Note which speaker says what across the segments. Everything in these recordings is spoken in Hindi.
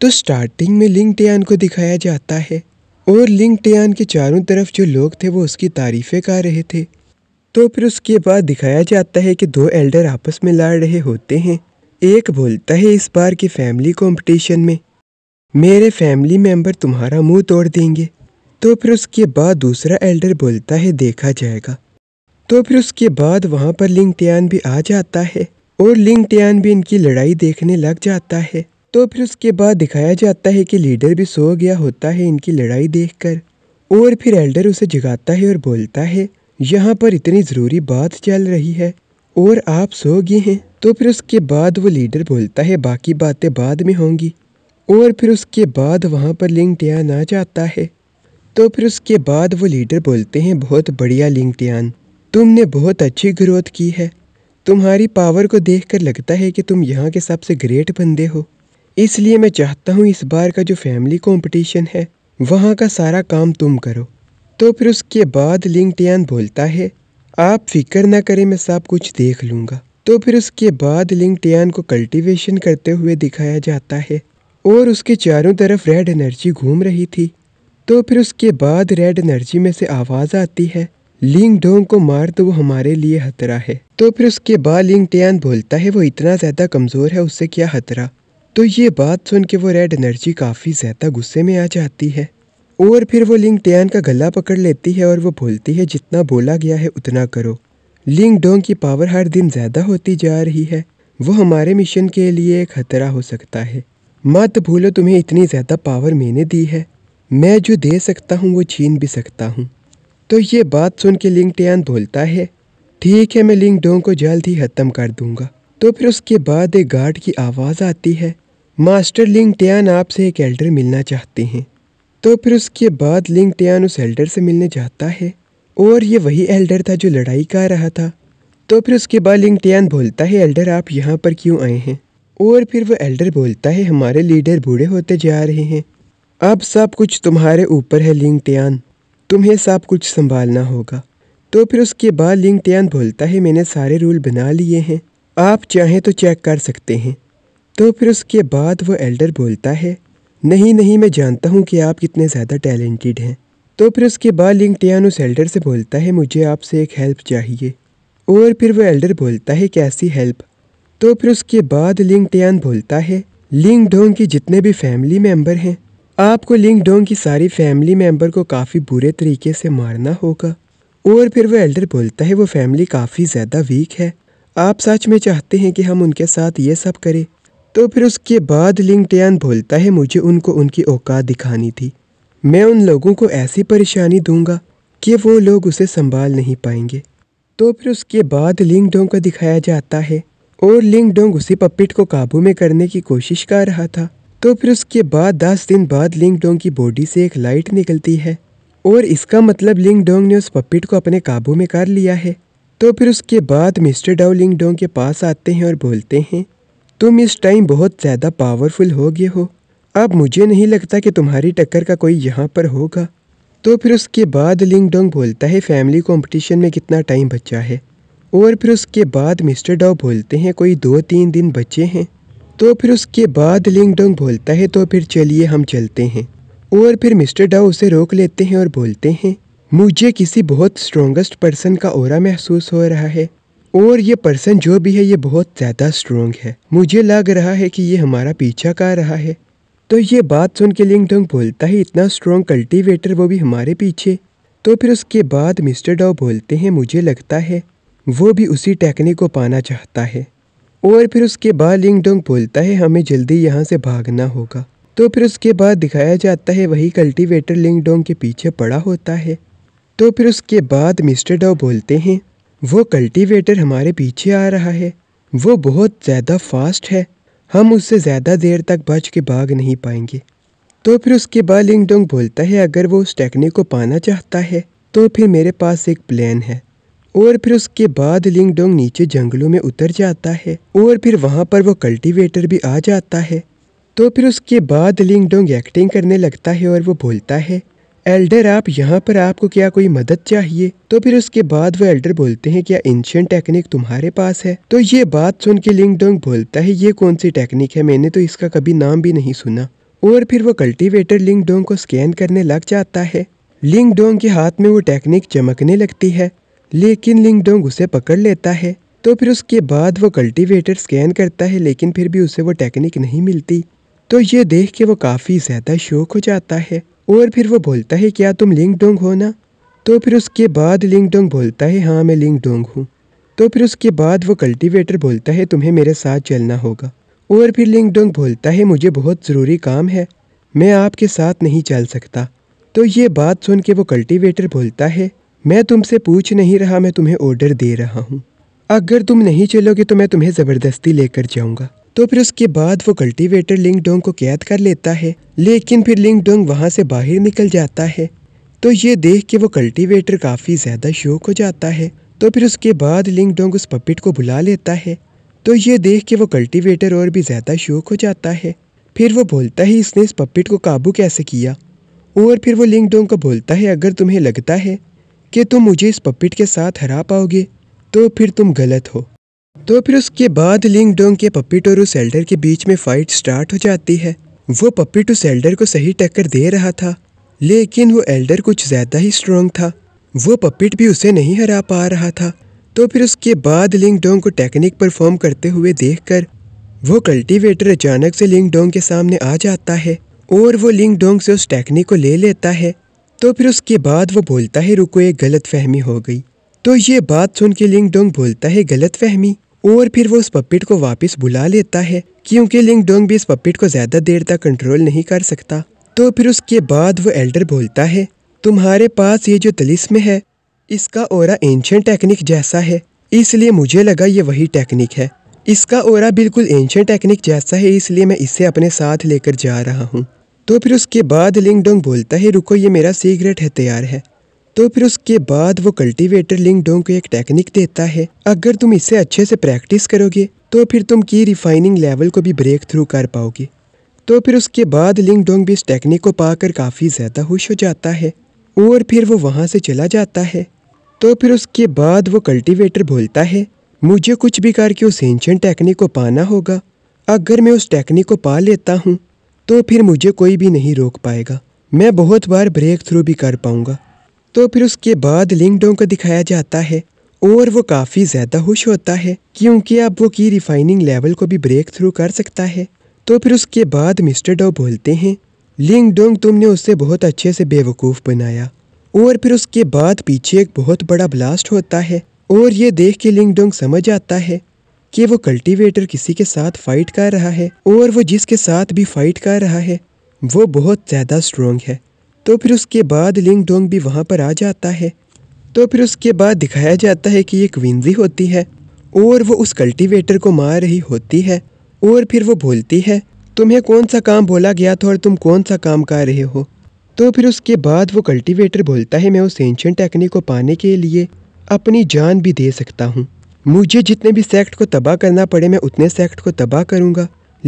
Speaker 1: तो स्टार्टिंग में लिंग टियान को दिखाया जाता है और लिंग टियान के चारों तरफ जो लोग थे वो उसकी तारीफ़ें कर रहे थे तो फिर उसके बाद दिखाया जाता है कि दो एल्डर आपस में लड़ रहे होते हैं एक बोलता है इस बार के फैमिली कॉम्पिटिशन में मेरे फैमिली मेम्बर तुम्हारा मुँह तोड़ देंगे तो फिर उसके बाद दूसरा एल्डर बोलता है देखा जाएगा तो फिर उसके बाद वहाँ पर लिंग टियान भी आ जाता है और लिंग टियान भी इनकी लड़ाई देखने लग जाता है तो फिर उसके बाद दिखाया जाता है कि लीडर भी सो गया होता है इनकी लड़ाई देखकर और फिर एल्डर उसे जगाता है और बोलता है यहाँ पर इतनी ज़रूरी बात चल रही है और आप सो गए हैं तो फिर उसके बाद वो लीडर बोलता है बाकी बातें बाद में होंगी और फिर उसके बाद वहाँ पर टियान आ जाता है तो फिर उसके बाद वो लीडर बोलते हैं बहुत बढ़िया टियान तुमने बहुत अच्छी ग्रोथ की है तुम्हारी पावर को देखकर लगता है कि तुम यहाँ के सबसे ग्रेट बंदे हो इसलिए मैं चाहता हूँ इस बार का जो फैमिली कंपटीशन है वहाँ का सारा काम तुम करो तो फिर उसके बाद लिंगटियान बोलता है आप फिक्र ना करें मैं सब कुछ देख लूँगा तो फिर उसके बाद लिंगटियान को कल्टीवेशन करते हुए दिखाया जाता है और उसके चारों तरफ रेड एनर्जी घूम रही थी तो फिर उसके बाद रेड एनर्जी में से आवाज़ आती है लिंग डोंग को मार तो वो हमारे लिए खतरा है तो फिर उसके बाद लिंग टियान बोलता है वो इतना ज़्यादा कमज़ोर है उससे क्या खतरा तो ये बात सुन के वो रेड एनर्जी काफ़ी ज़्यादा गुस्से में आ जाती है और फिर वो लिंग टैन का गला पकड़ लेती है और वो बोलती है जितना बोला गया है उतना करो लिंग डोंग की पावर हर दिन ज़्यादा होती जा रही है वो हमारे मिशन के लिए खतरा हो सकता है मत भूलो तुम्हें इतनी ज़्यादा पावर मैंने दी है मैं जो दे सकता हूँ वो छीन भी सकता हूँ तो ये बात सुन के लिंग टैन बोलता है ठीक है मैं लिंग डोंग को जल्द ही ख़त्म कर दूंगा तो फिर उसके बाद एक गार्ड की आवाज़ आती है मास्टर लिंग टियान आपसे एक एल्डर मिलना चाहते हैं तो फिर उसके बाद लिंग टियान उस एल्डर से मिलने जाता है और ये वही एल्डर था जो लड़ाई कर रहा था तो फिर उसके बाद लिंग टियान बोलता है एल्डर आप यहाँ पर क्यों आए हैं और फिर वह एल्डर बोलता है हमारे लीडर बूढ़े होते जा रहे हैं अब सब कुछ तुम्हारे ऊपर है लिंग टियान तुम्हें सब कुछ संभालना होगा तो फिर उसके बाद लिंग टियान बोलता है मैंने सारे रूल बना लिए हैं आप चाहें तो चेक कर सकते हैं तो फिर उसके बाद वो एल्डर बोलता है नहीं नहीं मैं जानता हूँ कि आप कितने ज़्यादा टैलेंटेड हैं तो फिर उसके बाद टियान उस एल्डर से बोलता है मुझे आपसे एक हेल्प चाहिए और फिर वो एल्डर बोलता है कैसी हेल्प तो फिर उसके बाद टियान बोलता है लिंग डोंग की जितने भी फैमिली मेम्बर हैं आपको लिंग डोंग की सारी फैमिली मेम्बर को काफ़ी बुरे तरीके से मारना होगा और फिर वो एल्डर बोलता है वो फैमिली काफ़ी ज़्यादा वीक है आप सच में चाहते हैं कि हम उनके साथ ये सब करें तो फिर उसके बाद टैन बोलता है मुझे उनको उनकी औकात दिखानी थी मैं उन लोगों को ऐसी परेशानी दूंगा कि वो लोग उसे संभाल नहीं पाएंगे तो फिर उसके बाद लिंग डोंग का दिखाया जाता है और लिंग डोंग उसी पपिट को काबू में करने की कोशिश कर रहा था तो फिर उसके बाद दस दिन बाद लिंग डोंग की बॉडी से एक लाइट निकलती है और इसका मतलब लिंग डोंग ने उस पपिट को अपने काबू में कर लिया है तो फिर उसके बाद मिस्टर डाउ लिंग डोंग के पास आते हैं और बोलते हैं तुम इस टाइम बहुत ज़्यादा पावरफुल हो गए हो अब मुझे नहीं लगता कि तुम्हारी टक्कर का कोई यहाँ पर होगा तो फिर उसके बाद लिंग डोंग बोलता है फैमिली कॉम्पिटिशन में कितना टाइम बचा है और फिर उसके बाद मिस्टर डाओ बोलते हैं कोई दो तीन दिन बचे हैं तो फिर उसके बाद लिंग डोंग बोलता है तो फिर चलिए हम चलते हैं और फिर मिस्टर डाओ उसे रोक लेते हैं और बोलते हैं मुझे किसी बहुत स्ट्रॉन्गेस्ट पर्सन का ओरा महसूस हो रहा है और ये पर्सन जो भी है ये बहुत ज़्यादा स्ट्रोंग है मुझे लग रहा है कि ये हमारा पीछा कर रहा है तो ये बात सुन के लिंग डोंग बोलता है इतना स्ट्रोंग कल्टीवेटर वो भी हमारे पीछे तो फिर उसके बाद मिस्टर डाव बोलते हैं मुझे लगता है वो भी उसी टेक्निक को पाना चाहता है और फिर उसके बाद लिंग डोंग बोलता है हमें जल्दी यहाँ से भागना होगा तो फिर उसके बाद दिखाया जाता है वही कल्टीवेटर लिंग डोंग के पीछे पड़ा होता है तो फिर उसके बाद मिस्टर डाव बोलते हैं वो कल्टीवेटर हमारे पीछे आ रहा है वो बहुत ज़्यादा फास्ट है हम उससे ज़्यादा देर तक बच के भाग नहीं पाएंगे तो फिर उसके बाद लिंगडोंग बोलता है अगर वो उस टेक्निक को पाना चाहता है तो फिर मेरे पास एक प्लान है और फिर उसके बाद लिंगडोंग नीचे जंगलों में उतर जाता है और फिर वहाँ पर वो कल्टीवेटर भी आ जाता है तो फिर उसके बाद लिंगडोंग एक्टिंग करने लगता है और वो बोलता है एल्डर आप यहाँ पर आपको क्या कोई मदद चाहिए तो फिर उसके बाद वो एल्डर बोलते हैं क्या एंशियंट टेक्निक तुम्हारे पास है तो ये बात सुन के लिंग डोंग बोलता है ये कौन सी टेक्निक है मैंने तो इसका कभी नाम भी नहीं सुना और फिर वो कल्टीवेटर लिंग डोंग को स्कैन करने लग जाता है लिंग डोंग के हाथ में वो टेक्निक चमकने लगती है लेकिन लिंग डोंग उसे पकड़ लेता है तो फिर उसके बाद वो कल्टीवेटर स्कैन करता है लेकिन फिर भी उसे वो टेक्निक नहीं मिलती तो ये देख के वो काफ़ी ज़्यादा शौक हो जाता है और फिर वो बोलता है क्या तुम लिंग डोंग हो ना तो फिर उसके बाद लिंग डोंग बोलता है हाँ मैं लिंग डोंग हूँ तो फिर उसके बाद वो कल्टीवेटर बोलता है तुम्हें मेरे साथ चलना होगा और फिर लिंग डोंग बोलता है मुझे बहुत ज़रूरी काम है मैं आपके साथ नहीं चल सकता तो ये बात सुन के वो कल्टीवेटर बोलता है मैं तुमसे पूछ नहीं रहा मैं तुम्हें ऑर्डर दे रहा हूँ अगर तुम नहीं चलोगे तो मैं तुम्हें ज़बरदस्ती लेकर जाऊँगा तो फिर उसके बाद वो कल्टीवेटर लिंग डोंग को कैद कर लेता है लेकिन फिर लिंग डोंग वहाँ से बाहर निकल जाता है तो ये देख के वो कल्टीवेटर काफ़ी ज़्यादा शौक हो जाता है तो फिर उसके बाद लिंग डोंग उस पपिट को बुला लेता है तो ये देख के वो कल्टीवेटर और भी ज़्यादा शौक हो जाता है फिर वो बोलता है इसने इस पपिट को काबू कैसे किया और फिर वो लिंग डोंग को बोलता है अगर तुम्हें लगता है कि तुम मुझे इस पपिट के साथ हरा पाओगे तो फिर तुम गलत हो तो फिर उसके बाद लिंग डोंग के पप्पीट और उस एल्डर के बीच में फाइट स्टार्ट हो जाती है वो पप्पीट उस एल्डर को सही टक्कर दे रहा था लेकिन वो एल्डर कुछ ज़्यादा ही स्ट्रोंग था वो पपिट भी उसे नहीं हरा पा रहा था तो फिर उसके बाद लिंग डोंग को टेक्निक परफॉर्म करते हुए देखकर वो कल्टीवेटर अचानक से लिंग डोंग के सामने आ जाता है और वो लिंग डोंग से उस टेक्निक को ले लेता है तो फिर उसके बाद वो बोलता है रुको एक गलत फहमी हो गई तो ये बात सुन के लिंग डोंग बोलता है गलत फहमी और फिर वो उस पपिट को वापस बुला लेता है क्योंकि लिंग डोंग भी इस पपिट को ज़्यादा देर तक कंट्रोल नहीं कर सकता तो फिर उसके बाद वो एल्डर बोलता है तुम्हारे पास ये जो तलिस्म है इसका ओरा एंशेंट टेक्निक जैसा है इसलिए मुझे लगा ये वही टेक्निक है इसका ओरा बिल्कुल एंशंट टेक्निक जैसा है इसलिए मैं इसे अपने साथ लेकर जा रहा हूँ तो फिर उसके बाद लिंग डोंग बोलता है रुको ये मेरा सीगरेट है तैयार है तो फिर उसके बाद वो कल्टीवेटर लिंग डोंग को एक टेक्निक देता है अगर तुम इसे अच्छे से प्रैक्टिस करोगे तो फिर तुम की रिफाइनिंग लेवल को भी ब्रेक थ्रू कर पाओगे तो फिर उसके बाद लिंग डोंग भी इस टेक्निक को पाकर काफ़ी ज़्यादा खुश हो जाता है और फिर वो वहाँ से चला जाता है तो फिर उसके बाद वो कल्टीवेटर बोलता है मुझे कुछ भी करके उस एंशन टेक्निक को पाना होगा अगर मैं उस टेक्निक को पा लेता हूँ तो फिर मुझे कोई भी नहीं रोक पाएगा मैं बहुत बार ब्रेक थ्रू भी कर पाऊँगा तो फिर उसके बाद लिंगडोंग को दिखाया जाता है और वो काफ़ी ज़्यादा खुश होता है क्योंकि अब वो की रिफाइनिंग लेवल को भी ब्रेक थ्रू कर सकता है तो फिर उसके बाद मिस्टर डो बोलते हैं लिंग डोंग तुमने उसे बहुत अच्छे से बेवकूफ़ बनाया और फिर उसके बाद पीछे एक बहुत बड़ा ब्लास्ट होता है और ये देख के लिंग डोंग समझ आता है कि वो कल्टीवेटर किसी के साथ फाइट कर रहा है और वो जिसके साथ भी फाइट कर रहा है वो बहुत ज़्यादा स्ट्रोंग है तो फिर उसके बाद लिंग डोंग भी वहाँ पर आ जाता है तो फिर उसके बाद दिखाया जाता है कि ये क्विंजी होती है और वो उस कल्टीवेटर को मार रही होती है और फिर वो बोलती है तुम्हें कौन सा काम बोला गया था और तुम कौन सा काम कर रहे हो तो फिर उसके बाद वो कल्टीवेटर बोलता है मैं उस एंशंट टेक्निक को पाने के लिए अपनी जान भी दे सकता हूँ मुझे जितने भी सेक्ट को तबाह करना पड़े मैं उतने सेक्ट को तबाह करूँगा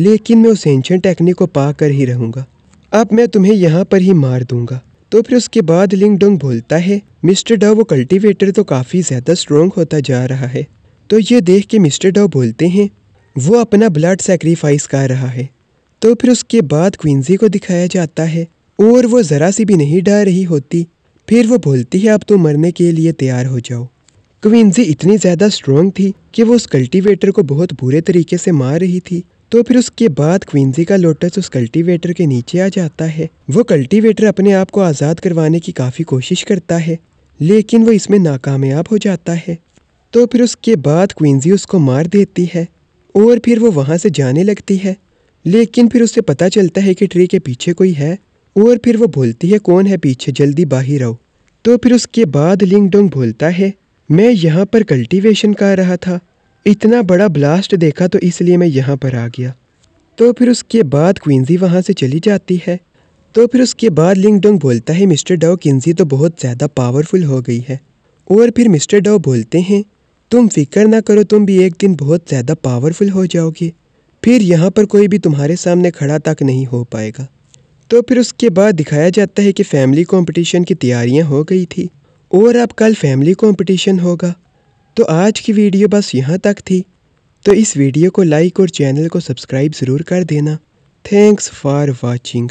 Speaker 1: लेकिन मैं उस एंशंट टेक्निक को पा कर ही रहूँगा अब मैं तुम्हें यहाँ पर ही मार दूंगा तो फिर उसके बाद लिंगडोंग बोलता है मिस्टर डव वो कल्टीवेटर तो काफ़ी ज़्यादा स्ट्रोंग होता जा रहा है तो ये देख के मिस्टर डव बोलते हैं वो अपना ब्लड सेक्रीफाइस कर रहा है तो फिर उसके बाद क्विंजी को दिखाया जाता है और वो ज़रा सी भी नहीं डर रही होती फिर वो बोलती है अब तो मरने के लिए तैयार हो जाओ क्विंजी इतनी ज़्यादा स्ट्रोंग थी कि वो उस कल्टीवेटर को बहुत बुरे तरीके से मार रही थी तो फिर उसके बाद क्वींजी का लोटस उस कल्टीवेटर के नीचे आ जाता है वो कल्टीवेटर अपने आप को आज़ाद करवाने की काफ़ी कोशिश करता है लेकिन वो इसमें नाकामयाब हो जाता है तो फिर उसके बाद क्वींजी उसको मार देती है और फिर वो वहाँ से जाने लगती है लेकिन फिर उसे पता चलता है कि ट्री के पीछे कोई है और फिर वो बोलती है कौन है पीछे जल्दी बाहर आओ तो फिर उसके बाद लिंग डोंग बोलता है मैं यहाँ पर कल्टीवेशन कर रहा था इतना बड़ा ब्लास्ट देखा तो इसलिए मैं यहाँ पर आ गया तो फिर उसके बाद क्विंजी वहाँ से चली जाती है तो फिर उसके बाद लिंग डोंग बोलता है मिस्टर डाओ किन्जी तो बहुत ज़्यादा पावरफुल हो गई है और फिर मिस्टर डाओ बोलते हैं तुम फिक्र ना करो तुम भी एक दिन बहुत ज़्यादा पावरफुल हो जाओगे फिर यहाँ पर कोई भी तुम्हारे सामने खड़ा तक नहीं हो पाएगा तो फिर उसके बाद दिखाया जाता है कि फैमिली कॉम्पिटिशन की तैयारियाँ हो गई थी और अब कल फैमिली कॉम्पिटिशन होगा तो आज की वीडियो बस यहाँ तक थी तो इस वीडियो को लाइक और चैनल को सब्सक्राइब ज़रूर कर देना थैंक्स फॉर वॉचिंग